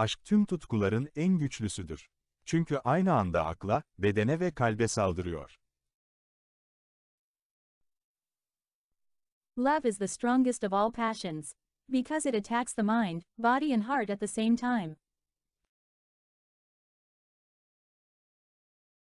Aşk tüm tutkuların en güçlüsüdür. Çünkü aynı anda akla, bedene ve kalbe saldırıyor. Love is the strongest of all passions. Because it attacks the mind, body and heart at the same time.